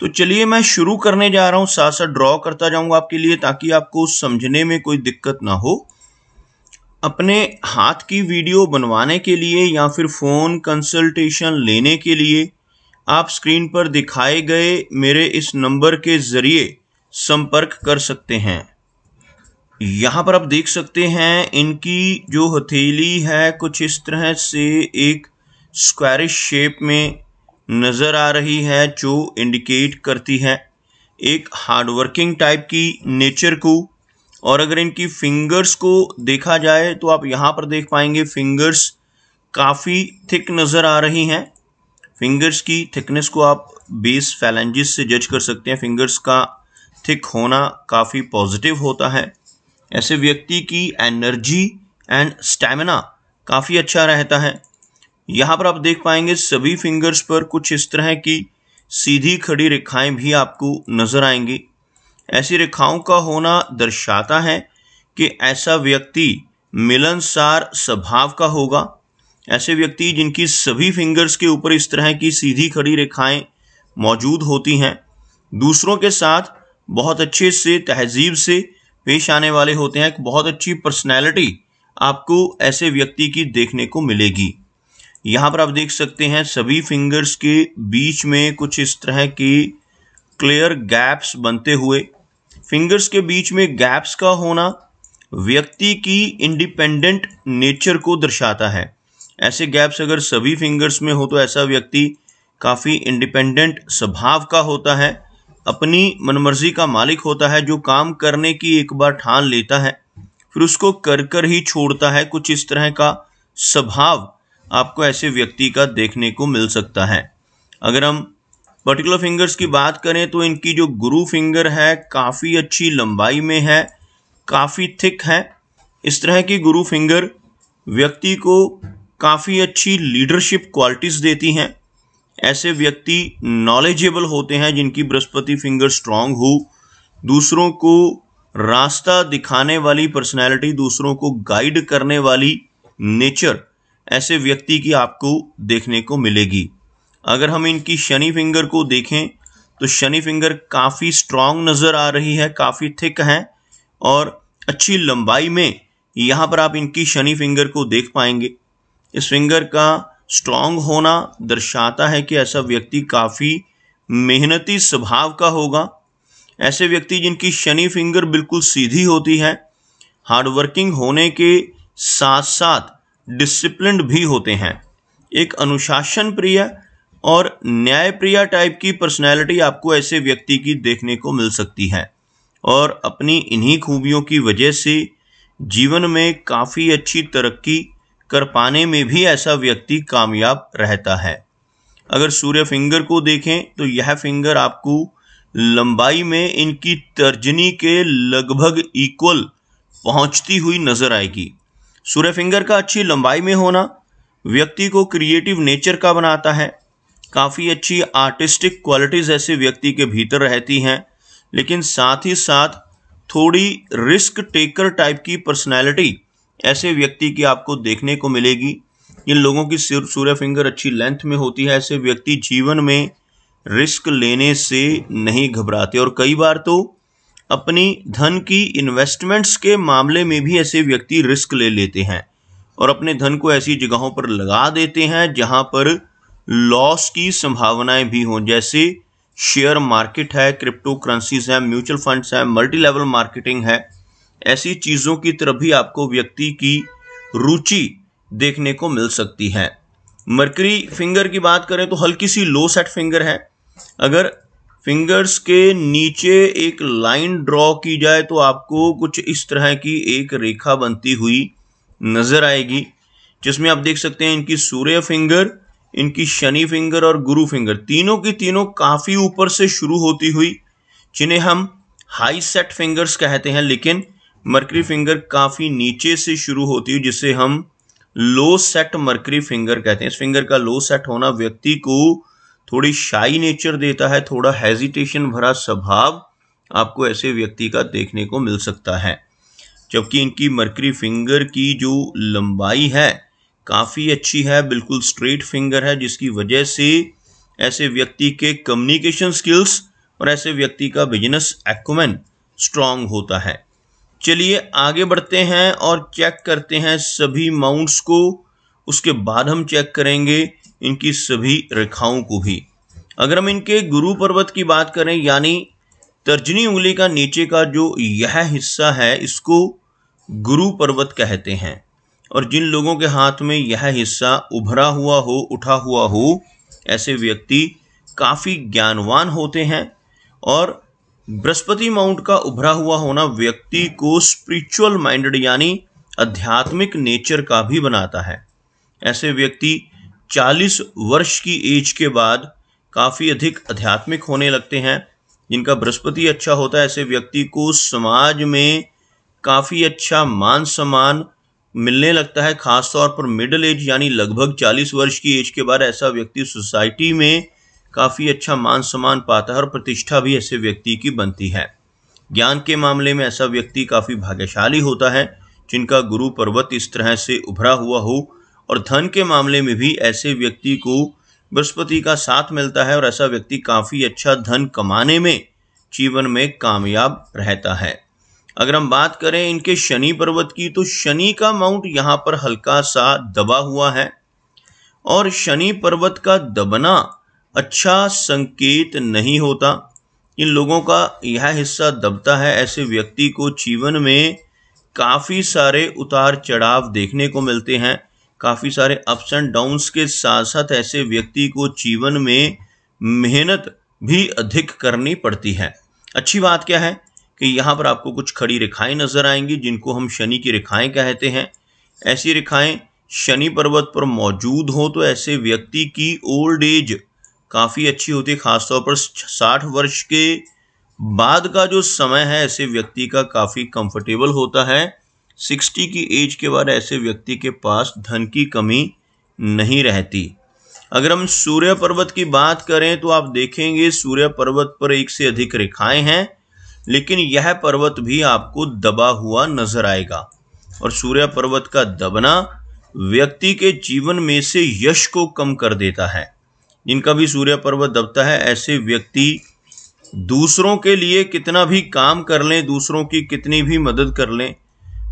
तो चलिए मैं शुरू करने जा रहा हूँ साथ साथ ड्रॉ करता जाऊँगा आपके लिए ताकि आपको समझने में कोई दिक्कत ना हो अपने हाथ की वीडियो बनवाने के लिए या फिर फ़ोन कंसल्टेशन लेने के लिए आप स्क्रीन पर दिखाए गए मेरे इस नंबर के ज़रिए संपर्क कर सकते हैं यहाँ पर आप देख सकते हैं इनकी जो हथेली है कुछ इस तरह से एक स्क्वायरिश शेप में नजर आ रही है जो इंडिकेट करती है एक हार्डवर्किंग टाइप की नेचर को और अगर इनकी फिंगर्स को देखा जाए तो आप यहाँ पर देख पाएंगे फिंगर्स काफ़ी थिक नज़र आ रही हैं फिंगर्स की थिकनेस को आप बेस फैलेंजिस से जज कर सकते हैं फिंगर्स का थिक होना काफ़ी पॉजिटिव होता है ऐसे व्यक्ति की एनर्जी एंड स्टैमिना काफ़ी अच्छा रहता है यहाँ पर आप देख पाएंगे सभी फिंगर्स पर कुछ इस तरह की सीधी खड़ी रेखाएं भी आपको नजर आएंगी ऐसी रेखाओं का होना दर्शाता है कि ऐसा व्यक्ति मिलनसार स्वभाव का होगा ऐसे व्यक्ति जिनकी सभी फिंगर्स के ऊपर इस तरह की सीधी खड़ी रेखाएं मौजूद होती हैं दूसरों के साथ बहुत अच्छे से तहजीब से पेश आने वाले होते हैं बहुत अच्छी पर्सनैलिटी आपको ऐसे व्यक्ति की देखने को मिलेगी यहाँ पर आप देख सकते हैं सभी फिंगर्स के बीच में कुछ इस तरह की क्लियर गैप्स बनते हुए फिंगर्स के बीच में गैप्स का होना व्यक्ति की इंडिपेंडेंट नेचर को दर्शाता है ऐसे गैप्स अगर सभी फिंगर्स में हो तो ऐसा व्यक्ति काफ़ी इंडिपेंडेंट स्वभाव का होता है अपनी मनमर्जी का मालिक होता है जो काम करने की एक बार ठान लेता है फिर उसको कर कर ही छोड़ता है कुछ इस तरह का स्वभाव आपको ऐसे व्यक्ति का देखने को मिल सकता है अगर हम पर्टिकुलर फिंगर्स की बात करें तो इनकी जो गुरु फिंगर है काफ़ी अच्छी लंबाई में है काफ़ी थिक है इस तरह की गुरु फिंगर व्यक्ति को काफ़ी अच्छी लीडरशिप क्वालिटीज़ देती हैं ऐसे व्यक्ति नॉलेजेबल होते हैं जिनकी बृहस्पति फिंगर स्ट्रांग हो दूसरों को रास्ता दिखाने वाली पर्सनैलिटी दूसरों को गाइड करने वाली नेचर ऐसे व्यक्ति की आपको देखने को मिलेगी अगर हम इनकी शनि फिंगर को देखें तो शनि फिंगर काफ़ी स्ट्रांग नज़र आ रही है काफ़ी थिक हैं और अच्छी लंबाई में यहाँ पर आप इनकी शनि फिंगर को देख पाएंगे इस फिंगर का स्ट्रांग होना दर्शाता है कि ऐसा व्यक्ति काफ़ी मेहनती स्वभाव का होगा ऐसे व्यक्ति जिनकी शनि फिंगर बिल्कुल सीधी होती है हार्डवर्किंग होने के साथ साथ डिसिप्लिन भी होते हैं एक अनुशासन प्रिय और न्यायप्रिय टाइप की पर्सनैलिटी आपको ऐसे व्यक्ति की देखने को मिल सकती है और अपनी इन्हीं खूबियों की वजह से जीवन में काफ़ी अच्छी तरक्की कर पाने में भी ऐसा व्यक्ति कामयाब रहता है अगर सूर्य फिंगर को देखें तो यह फिंगर आपको लंबाई में इनकी तर्जनी के लगभग इक्वल पहुंचती हुई नजर आएगी सूर्य फिंगर का अच्छी लंबाई में होना व्यक्ति को क्रिएटिव नेचर का बनाता है काफ़ी अच्छी आर्टिस्टिक क्वालिटीज़ ऐसे व्यक्ति के भीतर रहती हैं लेकिन साथ ही साथ थोड़ी रिस्क टेकर टाइप की पर्सनैलिटी ऐसे व्यक्ति की आपको देखने को मिलेगी इन लोगों की सूर्य फिंगर अच्छी लेंथ में होती है ऐसे व्यक्ति जीवन में रिस्क लेने से नहीं घबराते और कई बार तो अपनी धन की इन्वेस्टमेंट्स के मामले में भी ऐसे व्यक्ति रिस्क ले लेते हैं और अपने धन को ऐसी जगहों पर लगा देते हैं जहां पर लॉस की संभावनाएं भी हों जैसे शेयर मार्केट है क्रिप्टो करेंसीज हैं म्यूचुअल फंड्स हैं मल्टी लेवल मार्केटिंग है ऐसी चीज़ों की तरफ भी आपको व्यक्ति की रुचि देखने को मिल सकती है मरकरी फिंगर की बात करें तो हल्की सी लो सेट फिंगर है अगर फिंगर्स के नीचे एक लाइन ड्रॉ की जाए तो आपको कुछ इस तरह की एक रेखा बनती हुई नजर आएगी जिसमें आप देख सकते हैं इनकी सूर्य फिंगर इनकी शनि फिंगर और गुरु फिंगर तीनों की तीनों काफ़ी ऊपर से शुरू होती हुई जिन्हें हम हाई सेट फिंगर्स कहते हैं लेकिन मर्करी फिंगर काफ़ी नीचे से शुरू होती हुई जिसे हम लो सेट मर्करी फिंगर कहते हैं इस फिंगर का लो सेट होना व्यक्ति को थोड़ी शाई नेचर देता है थोड़ा हेजिटेशन भरा स्वभाव आपको ऐसे व्यक्ति का देखने को मिल सकता है जबकि इनकी मर्करी फिंगर की जो लंबाई है काफ़ी अच्छी है बिल्कुल स्ट्रेट फिंगर है जिसकी वजह से ऐसे व्यक्ति के कम्युनिकेशन स्किल्स और ऐसे व्यक्ति का बिजनेस एक्मेन स्ट्रांग होता है चलिए आगे बढ़ते हैं और चेक करते हैं सभी माउंट्स को उसके बाद हम चेक करेंगे इनकी सभी रेखाओं को भी अगर हम इनके गुरु पर्वत की बात करें यानी तर्जनी उंगली का नीचे का जो यह हिस्सा है इसको गुरु पर्वत कहते हैं और जिन लोगों के हाथ में यह हिस्सा उभरा हुआ हो उठा हुआ हो ऐसे व्यक्ति काफ़ी ज्ञानवान होते हैं और बृहस्पति माउंट का उभरा हुआ होना व्यक्ति को स्पिरिचुअल माइंडेड यानी आध्यात्मिक नेचर का भी बनाता है ऐसे व्यक्ति 40 वर्ष की एज के बाद काफ़ी अधिक आध्यात्मिक होने लगते हैं जिनका बृहस्पति अच्छा होता है ऐसे व्यक्ति को समाज में काफ़ी अच्छा मान सम्मान मिलने लगता है खासतौर पर मिडिल एज यानी लगभग 40 वर्ष की एज के बाद ऐसा व्यक्ति सोसाइटी में काफ़ी अच्छा मान सम्मान पाता है और प्रतिष्ठा भी ऐसे व्यक्ति की बनती है ज्ञान के मामले में ऐसा व्यक्ति काफ़ी भाग्यशाली होता है जिनका गुरु पर्वत इस तरह से उभरा हुआ हो और धन के मामले में भी ऐसे व्यक्ति को बृहस्पति का साथ मिलता है और ऐसा व्यक्ति काफ़ी अच्छा धन कमाने में जीवन में कामयाब रहता है अगर हम बात करें इनके शनि पर्वत की तो शनि का माउंट यहाँ पर हल्का सा दबा हुआ है और शनि पर्वत का दबना अच्छा संकेत नहीं होता इन लोगों का यह हिस्सा दबता है ऐसे व्यक्ति को जीवन में काफ़ी सारे उतार चढ़ाव देखने को मिलते हैं काफ़ी सारे अप्स एंड डाउन्स के साथ साथ ऐसे व्यक्ति को जीवन में मेहनत भी अधिक करनी पड़ती है अच्छी बात क्या है कि यहाँ पर आपको कुछ खड़ी रेखाएं नजर आएंगी जिनको हम शनि की रेखाएं कहते हैं ऐसी रेखाएं शनि पर्वत पर मौजूद हो तो ऐसे व्यक्ति की ओल्ड एज काफ़ी अच्छी होती है खासतौर पर साठ वर्ष के बाद का जो समय है ऐसे व्यक्ति का काफ़ी कंफर्टेबल होता है सिक्सटी की एज के बाद ऐसे व्यक्ति के पास धन की कमी नहीं रहती अगर हम सूर्य पर्वत की बात करें तो आप देखेंगे सूर्य पर्वत पर एक से अधिक रेखाएं हैं लेकिन यह पर्वत भी आपको दबा हुआ नजर आएगा और सूर्य पर्वत का दबना व्यक्ति के जीवन में से यश को कम कर देता है जिनका भी सूर्य पर्वत दबता है ऐसे व्यक्ति दूसरों के लिए कितना भी काम कर लें दूसरों की कितनी भी मदद कर लें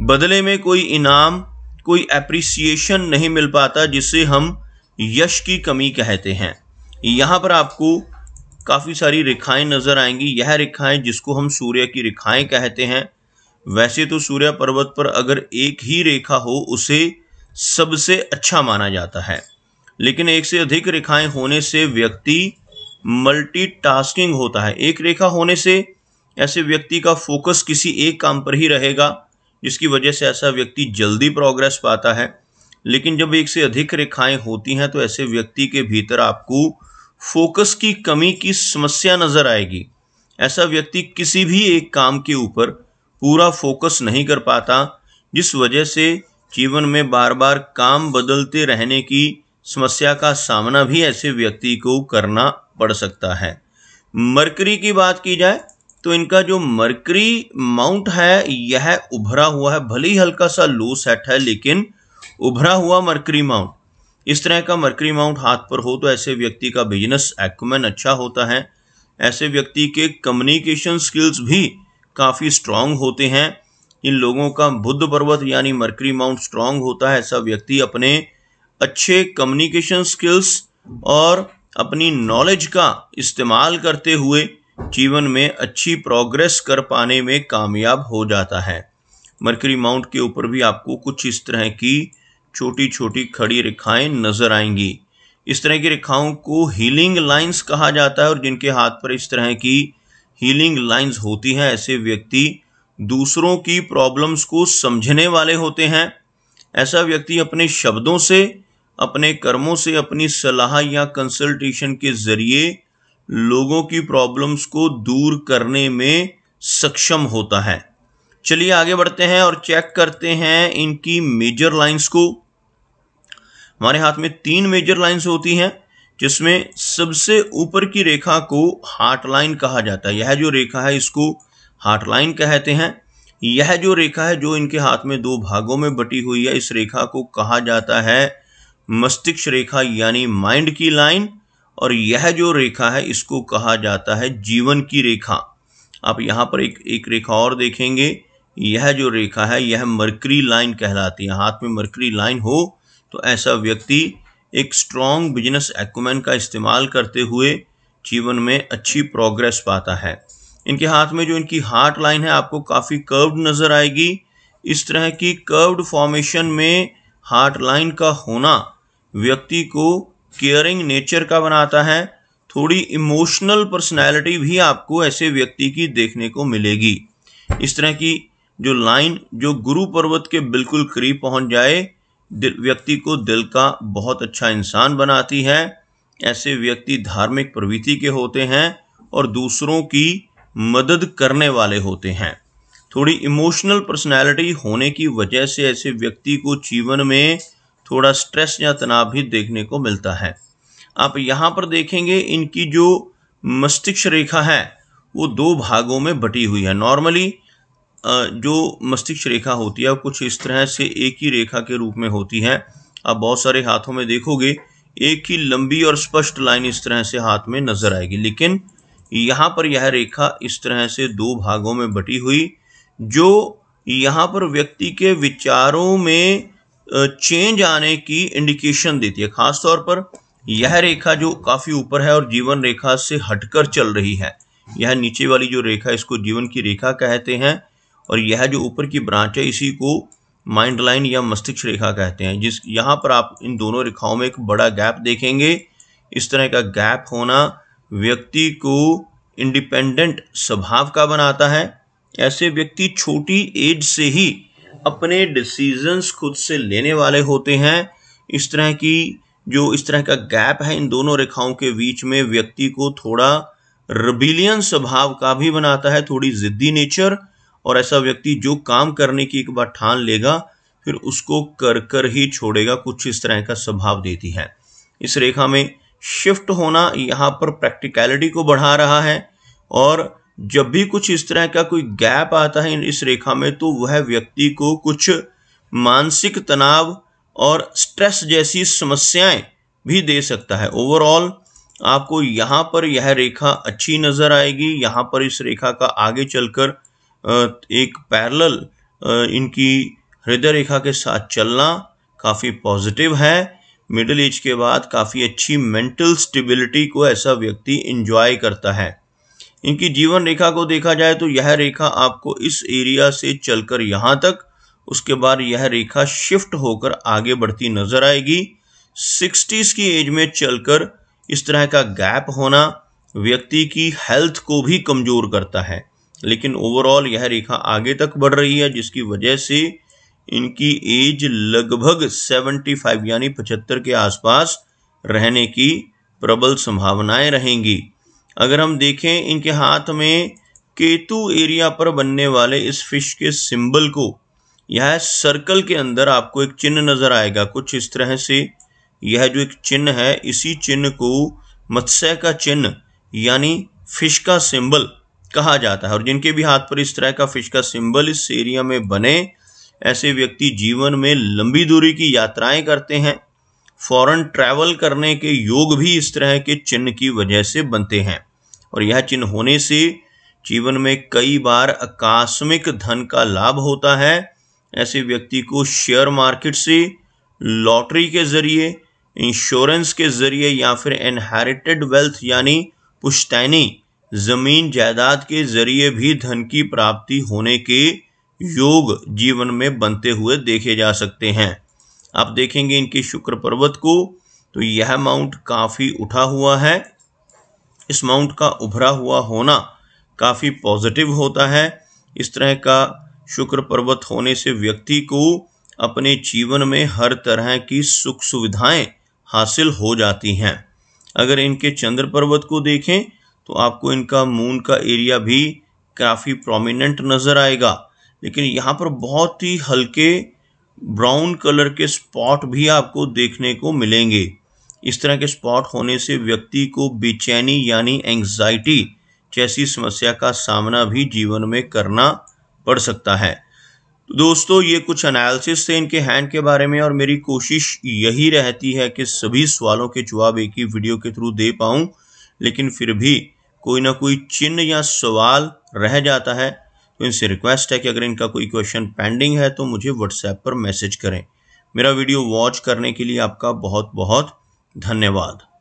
बदले में कोई इनाम कोई एप्रिसिएशन नहीं मिल पाता जिसे हम यश की कमी कहते हैं यहाँ पर आपको काफ़ी सारी रेखाएं नज़र आएंगी यह रेखाएं जिसको हम सूर्य की रेखाएं कहते हैं वैसे तो सूर्य पर्वत पर अगर एक ही रेखा हो उसे सबसे अच्छा माना जाता है लेकिन एक से अधिक रेखाएं होने से व्यक्ति मल्टीटास्किंग होता है एक रेखा होने से ऐसे व्यक्ति का फोकस किसी एक काम पर ही रहेगा जिसकी वजह से ऐसा व्यक्ति जल्दी प्रोग्रेस पाता है लेकिन जब एक से अधिक रेखाएं होती हैं तो ऐसे व्यक्ति के भीतर आपको फोकस की कमी की समस्या नजर आएगी ऐसा व्यक्ति किसी भी एक काम के ऊपर पूरा फोकस नहीं कर पाता जिस वजह से जीवन में बार बार काम बदलते रहने की समस्या का सामना भी ऐसे व्यक्ति को करना पड़ सकता है मरकरी की बात की जाए तो इनका जो मरकरी माउंट है यह उभरा हुआ है भले ही हल्का सा लो सेट है लेकिन उभरा हुआ मरकरी माउंट इस तरह का मरकरी माउंट हाथ पर हो तो ऐसे व्यक्ति का बिजनेस एक्मेन अच्छा होता है ऐसे व्यक्ति के कम्युनिकेशन स्किल्स भी काफ़ी स्ट्रांग होते हैं इन लोगों का बुद्ध पर्वत यानी मरकरी माउंट स्ट्रांग होता है ऐसा व्यक्ति अपने अच्छे कम्युनिकेशन स्किल्स और अपनी नॉलेज का इस्तेमाल करते हुए जीवन में अच्छी प्रोग्रेस कर पाने में कामयाब हो जाता है मरकरी माउंट के ऊपर भी आपको कुछ इस तरह की छोटी छोटी खड़ी रेखाएं नजर आएंगी इस तरह की रेखाओं को हीलिंग लाइंस कहा जाता है और जिनके हाथ पर इस तरह की हीलिंग लाइंस होती हैं ऐसे व्यक्ति दूसरों की प्रॉब्लम्स को समझने वाले होते हैं ऐसा व्यक्ति अपने शब्दों से अपने कर्मों से अपनी सलाह या कंसल्टेशन के जरिए लोगों की प्रॉब्लम्स को दूर करने में सक्षम होता है चलिए आगे बढ़ते हैं और चेक करते हैं इनकी मेजर लाइंस को हमारे हाथ में तीन मेजर लाइंस होती हैं जिसमें सबसे ऊपर की रेखा को हार्ट लाइन कहा जाता है यह जो रेखा है इसको हार्ट लाइन कहते हैं यह जो रेखा है जो इनके हाथ में दो भागों में बटी हुई है इस रेखा को कहा जाता है मस्तिष्क रेखा यानी माइंड की लाइन और यह जो रेखा है इसको कहा जाता है जीवन की रेखा आप यहाँ पर एक एक रेखा और देखेंगे यह जो रेखा है यह मरकरी लाइन कहलाती है हाथ में मरकरी लाइन हो तो ऐसा व्यक्ति एक स्ट्रॉन्ग बिजनेस एक्मेंट का इस्तेमाल करते हुए जीवन में अच्छी प्रोग्रेस पाता है इनके हाथ में जो इनकी हार्ट लाइन है आपको काफ़ी कर्व्ड नज़र आएगी इस तरह की कर्व्ड फॉर्मेशन में हार्ट लाइन का होना व्यक्ति को केयरिंग नेचर का बनाता है थोड़ी इमोशनल पर्सनैलिटी भी आपको ऐसे व्यक्ति की देखने को मिलेगी इस तरह की जो लाइन जो गुरु पर्वत के बिल्कुल करीब पहुंच जाए व्यक्ति को दिल का बहुत अच्छा इंसान बनाती है ऐसे व्यक्ति धार्मिक प्रवृत्ति के होते हैं और दूसरों की मदद करने वाले होते हैं थोड़ी इमोशनल पर्सनैलिटी होने की वजह से ऐसे व्यक्ति को जीवन में थोड़ा स्ट्रेस या तनाव भी देखने को मिलता है आप यहाँ पर देखेंगे इनकी जो मस्तिष्क रेखा है वो दो भागों में बटी हुई है नॉर्मली जो मस्तिष्क रेखा होती है कुछ इस तरह से एक ही रेखा के रूप में होती है आप बहुत सारे हाथों में देखोगे एक ही लंबी और स्पष्ट लाइन इस तरह से हाथ में नजर आएगी लेकिन यहाँ पर यह रेखा इस तरह से दो भागों में बटी हुई जो यहाँ पर व्यक्ति के विचारों में चेंज आने की इंडिकेशन देती है खासतौर पर यह रेखा जो काफ़ी ऊपर है और जीवन रेखा से हटकर चल रही है यह नीचे वाली जो रेखा है इसको जीवन की रेखा कहते हैं और यह जो ऊपर की ब्रांच है इसी को माइंड लाइन या मस्तिष्क रेखा कहते हैं जिस यहाँ पर आप इन दोनों रेखाओं में एक बड़ा गैप देखेंगे इस तरह का गैप होना व्यक्ति को इंडिपेंडेंट स्वभाव का बनाता है ऐसे व्यक्ति छोटी एज से ही अपने डिसीजंस खुद से लेने वाले होते हैं इस तरह की जो इस तरह का गैप है इन दोनों रेखाओं के बीच में व्यक्ति को थोड़ा रबिलियन स्वभाव का भी बनाता है थोड़ी ज़िद्दी नेचर और ऐसा व्यक्ति जो काम करने की एक बार ठान लेगा फिर उसको कर कर ही छोड़ेगा कुछ इस तरह का स्वभाव देती है इस रेखा में शिफ्ट होना यहाँ पर प्रैक्टिकलिटी को बढ़ा रहा है और जब भी कुछ इस तरह का कोई गैप आता है इस रेखा में तो वह व्यक्ति को कुछ मानसिक तनाव और स्ट्रेस जैसी समस्याएं भी दे सकता है ओवरऑल आपको यहाँ पर यह रेखा अच्छी नज़र आएगी यहाँ पर इस रेखा का आगे चलकर एक पैरल इनकी हृदय रेखा के साथ चलना काफ़ी पॉजिटिव है मिडिल एज के बाद काफ़ी अच्छी मेंटल स्टेबिलिटी को ऐसा व्यक्ति इंजॉय करता है इनकी जीवन रेखा को देखा जाए तो यह रेखा आपको इस एरिया से चलकर यहाँ तक उसके बाद यह रेखा शिफ्ट होकर आगे बढ़ती नजर आएगी सिक्सटीज की एज में चलकर इस तरह का गैप होना व्यक्ति की हेल्थ को भी कमजोर करता है लेकिन ओवरऑल यह रेखा आगे तक बढ़ रही है जिसकी वजह से इनकी एज लगभग 75 यानी 75 के आसपास रहने की प्रबल संभावनाएं रहेंगी अगर हम देखें इनके हाथ में केतु एरिया पर बनने वाले इस फिश के सिंबल को यह सर्कल के अंदर आपको एक चिन्ह नज़र आएगा कुछ इस तरह से यह जो एक चिन्ह है इसी चिन्ह को मत्स्य का चिन्ह यानी फिश का सिंबल कहा जाता है और जिनके भी हाथ पर इस तरह का फिश का सिंबल इस एरिया में बने ऐसे व्यक्ति जीवन में लंबी दूरी की यात्राएं करते हैं फॉरन ट्रैवल करने के योग भी इस तरह के चिन्ह की वजह से बनते हैं और यह चिन्ह होने से जीवन में कई बार आकस्मिक धन का लाभ होता है ऐसे व्यक्ति को शेयर मार्केट से लॉटरी के जरिए इंश्योरेंस के जरिए या फिर इनहेरिटेड वेल्थ यानी पुश्तैनी ज़मीन जायदाद के जरिए भी धन की प्राप्ति होने के योग जीवन में बनते हुए देखे जा सकते हैं आप देखेंगे इनके शुक्र पर्वत को तो यह माउंट काफ़ी उठा हुआ है इस माउंट का उभरा हुआ होना काफ़ी पॉजिटिव होता है इस तरह का शुक्र पर्वत होने से व्यक्ति को अपने जीवन में हर तरह की सुख सुविधाएं हासिल हो जाती हैं अगर इनके चंद्र पर्वत को देखें तो आपको इनका मून का एरिया भी काफ़ी प्रोमिनेंट नज़र आएगा लेकिन यहाँ पर बहुत ही हल्के ब्राउन कलर के स्पॉट भी आपको देखने को मिलेंगे इस तरह के स्पॉट होने से व्यक्ति को बेचैनी यानी एंग्जाइटी जैसी समस्या का सामना भी जीवन में करना पड़ सकता है तो दोस्तों ये कुछ एनालिसिस थे इनके हैंड के बारे में और मेरी कोशिश यही रहती है कि सभी सवालों के जवाब एक ही वीडियो के थ्रू दे पाऊँ लेकिन फिर भी कोई ना कोई चिन्ह या सवाल रह जाता है तो इनसे रिक्वेस्ट है कि अगर इनका कोई क्वेश्चन पेंडिंग है तो मुझे व्हाट्सएप पर मैसेज करें मेरा वीडियो वॉच करने के लिए आपका बहुत बहुत धन्यवाद